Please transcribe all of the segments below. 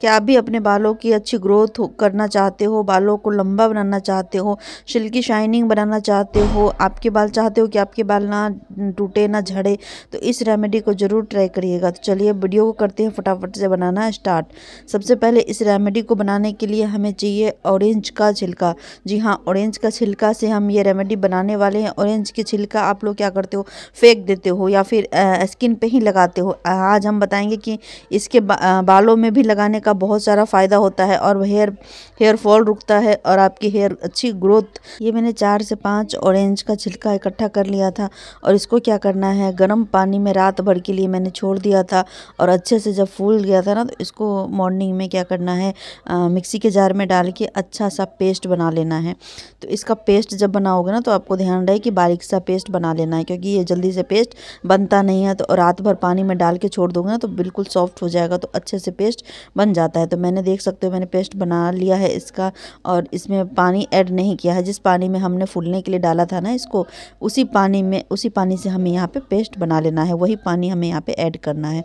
क्या आप भी अपने बालों की अच्छी ग्रोथ करना चाहते हो बालों को लंबा बनाना चाहते हो सिल्की शाइनिंग बनाना चाहते हो आपके बाल चाहते हो कि आपके बाल ना टूटे ना झड़े तो इस रेमेडी को ज़रूर ट्राई करिएगा तो चलिए वीडियो को करते हैं फटाफट से बनाना स्टार्ट सबसे पहले इस रेमेडी को बनाने के लिए हमें चाहिए ऑरेंज का छिलका जी हाँ ऑरेंज का छिलका से हम ये रेमेडी बनाने वाले हैं ऑरेंज के छिलका आप लोग क्या करते हो फेंक देते हो या फिर स्किन पर ही लगाते हो आज हम बताएंगे कि इसके बालों में भी लगाने का का बहुत सारा फायदा होता है और हेयर हेयर फॉल रुकता है और आपकी हेयर अच्छी ग्रोथ ये मैंने चार से पाँच ऑरेंज का छिलका इकट्ठा कर लिया था और इसको क्या करना है गर्म पानी में रात भर के लिए मैंने छोड़ दिया था और अच्छे से जब फूल गया था ना तो इसको मॉर्निंग में क्या करना है आ, मिक्सी के जार में डाल के अच्छा सा पेस्ट बना लेना है तो इसका पेस्ट जब बनाओगे ना तो आपको ध्यान रहे कि बारीक सा पेस्ट बना लेना है क्योंकि ये जल्दी से पेस्ट बनता नहीं है तो रात भर पानी में डाल के छोड़ दोगे ना तो बिल्कुल सॉफ्ट हो जाएगा तो अच्छे से पेस्ट बन जाता है तो मैंने देख सकते हो मैंने पेस्ट बना लिया है इसका और इसमें पानी ऐड नहीं किया है जिस पानी में हमने फूलने के लिए डाला था ना इसको उसी पानी में उसी पानी से हमें यहाँ पे पेस्ट बना लेना है वही पानी हमें यहाँ पे ऐड करना है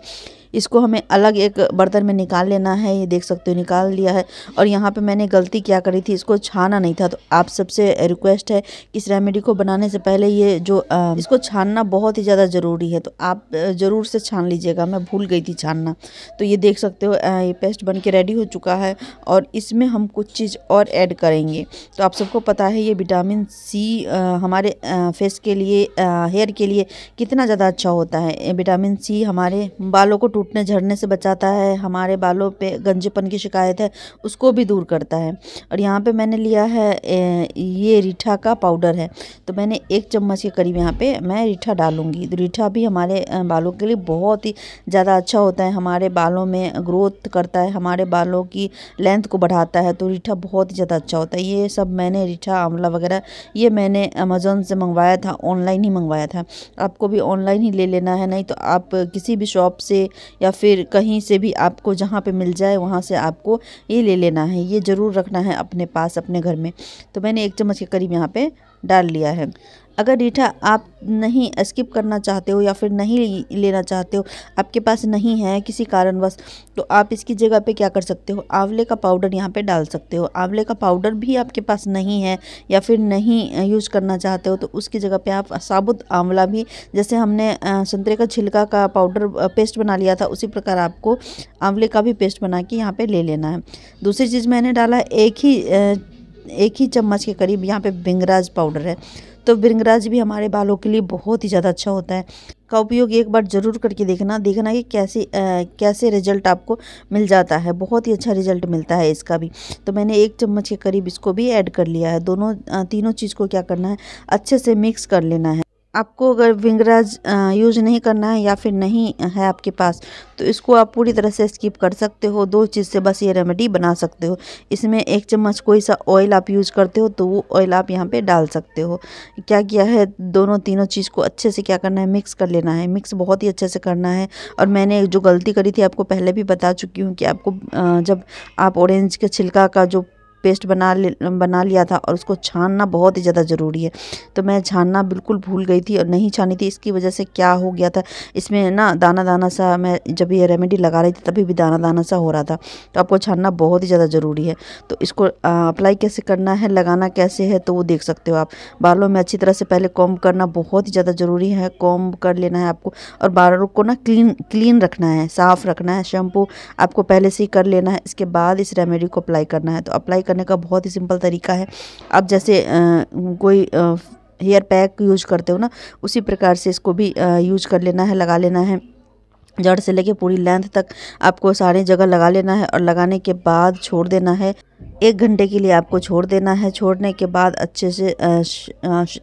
इसको हमें अलग एक बर्तन में निकाल लेना है ये देख सकते हो निकाल लिया है और यहाँ पे मैंने गलती क्या करी थी इसको छाना नहीं था तो आप सबसे रिक्वेस्ट है कि इस रेमेडी को बनाने से पहले ये जो आ, इसको छानना बहुत ही ज़्यादा ज़रूरी है तो आप ज़रूर से छान लीजिएगा मैं भूल गई थी छानना तो ये देख सकते हो ये पेस्ट बन के रेडी हो चुका है और इसमें हम कुछ चीज़ और ऐड करेंगे तो आप सबको पता है ये विटामिन सी हमारे फेस के लिए हेयर के लिए कितना ज़्यादा अच्छा होता है विटामिन सी हमारे बालों को टूट टूटने झड़ने से बचाता है हमारे बालों पे गंजेपन की शिकायत है उसको भी दूर करता है और यहाँ पे मैंने लिया है ये रीठा का पाउडर है तो मैंने एक चम्मच के करीब यहाँ पे मैं रीठा डालूँगी तो रीठा भी हमारे बालों के लिए बहुत ही ज़्यादा अच्छा होता है हमारे बालों में ग्रोथ करता है हमारे बालों की लेंथ को बढ़ाता है तो रीठा बहुत ही ज़्यादा अच्छा होता है ये सब मैंने रीठा आंवला वगैरह ये मैंने अमेज़ोन से मंगवाया था ऑनलाइन ही मंगवाया था आपको भी ऑनलाइन ही ले लेना है नहीं तो आप किसी भी शॉप से या फिर कहीं से भी आपको जहाँ पे मिल जाए वहाँ से आपको ये ले लेना है ये ज़रूर रखना है अपने पास अपने घर में तो मैंने एक चम्मच के करीब यहाँ पे डाल लिया है अगर रीठा आप नहीं स्किप करना चाहते हो या फिर नहीं लेना चाहते हो आपके पास नहीं है किसी कारणवश तो आप इसकी जगह पे क्या कर सकते हो आंवले का पाउडर यहाँ पे डाल सकते हो आंवले का पाउडर भी आपके पास नहीं है या फिर नहीं यूज़ करना चाहते हो तो उसकी जगह पे आप साबुत आंवला भी जैसे हमने संतरे का छिलका का पाउडर पेस्ट बना लिया था उसी प्रकार आपको आंवले का भी पेस्ट बना के यहाँ पर ले लेना है दूसरी चीज़ मैंने डाला एक ही एक ही चम्मच के करीब यहाँ पे बिंगराज पाउडर है तो बिंगराज भी हमारे बालों के लिए बहुत ही ज़्यादा अच्छा होता है का उपयोग एक बार ज़रूर करके देखना देखना कि कैसे आ, कैसे रिजल्ट आपको मिल जाता है बहुत ही अच्छा रिजल्ट मिलता है इसका भी तो मैंने एक चम्मच के करीब इसको भी ऐड कर लिया है दोनों तीनों चीज़ को क्या करना है अच्छे से मिक्स कर लेना है आपको अगर विंगराज यूज नहीं करना है या फिर नहीं है आपके पास तो इसको आप पूरी तरह से स्किप कर सकते हो दो चीज़ से बस ये रेमेडी बना सकते हो इसमें एक चम्मच कोई सा ऑयल आप यूज करते हो तो वो ऑयल आप यहाँ पे डाल सकते हो क्या किया है दोनों तीनों चीज़ को अच्छे से क्या करना है मिक्स कर लेना है मिक्स बहुत ही अच्छे से करना है और मैंने जो गलती करी थी आपको पहले भी बता चुकी हूँ कि आपको जब आप ऑरेंज के छिलका का जो पेस्ट बना बना लिया था और उसको छानना बहुत ही ज़्यादा ज़रूरी है तो मैं छानना बिल्कुल भूल गई थी और नहीं छानी थी इसकी वजह से क्या हो गया था इसमें ना दाना दाना सा मैं जब ये रेमेडी लगा रही थी तभी भी दाना दाना सा हो रहा था तो आपको छानना बहुत ही ज़्यादा ज़रूरी है तो इसको अप्लाई कैसे करना है लगाना कैसे है तो वो देख सकते हो आप बालों में अच्छी तरह से पहले कॉम्ब करना बहुत ही ज़्यादा ज़रूरी है कॉम्ब कर लेना है आपको और बालों को ना क्लीन क्लीन रखना है साफ़ रखना है शैम्पू आपको पहले से ही कर लेना है इसके बाद इस रेमेडी को अप्लाई करना है तो अप्लाई करने का बहुत ही सिंपल तरीका है आप जैसे कोई हेयर पैक यूज करते हो ना उसी प्रकार से इसको भी यूज कर लेना है लगा लेना है जड़ से लेके पूरी लेंथ तक आपको सारी जगह लगा लेना है और लगाने के बाद छोड़ देना है एक घंटे के लिए आपको छोड़ देना है छोड़ने के बाद अच्छे से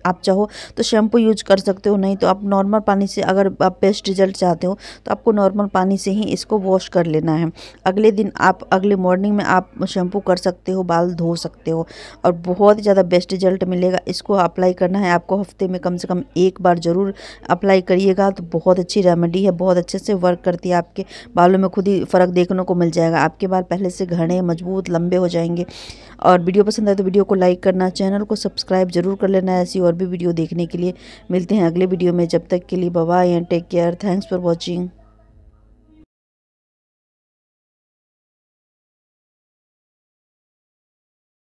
आप चाहो तो शैम्पू यूज कर सकते हो नहीं तो आप नॉर्मल पानी से अगर आप बेस्ट रिजल्ट चाहते हो तो आपको नॉर्मल पानी से ही इसको वॉश कर लेना है अगले दिन आप अगले मॉर्निंग में आप शैम्पू कर सकते हो बाल धो सकते हो और बहुत ही ज़्यादा बेस्ट रिजल्ट मिलेगा इसको अप्लाई करना है आपको हफ्ते में कम से कम एक बार ज़रूर अप्लाई करिएगा तो बहुत अच्छी रेमेडी है बहुत अच्छे से वर्क करती है आपके बालों में खुद ही फ़र्क देखने को मिल जाएगा आपके बाल पहले से घने मजबूत लंबे हो जाएंगे और वीडियो पसंद आए तो वीडियो को लाइक करना चैनल को सब्सक्राइब जरूर कर लेना ऐसी और भी वीडियो देखने के लिए मिलते हैं अगले वीडियो में जब तक के लिए bye and take care thanks for watching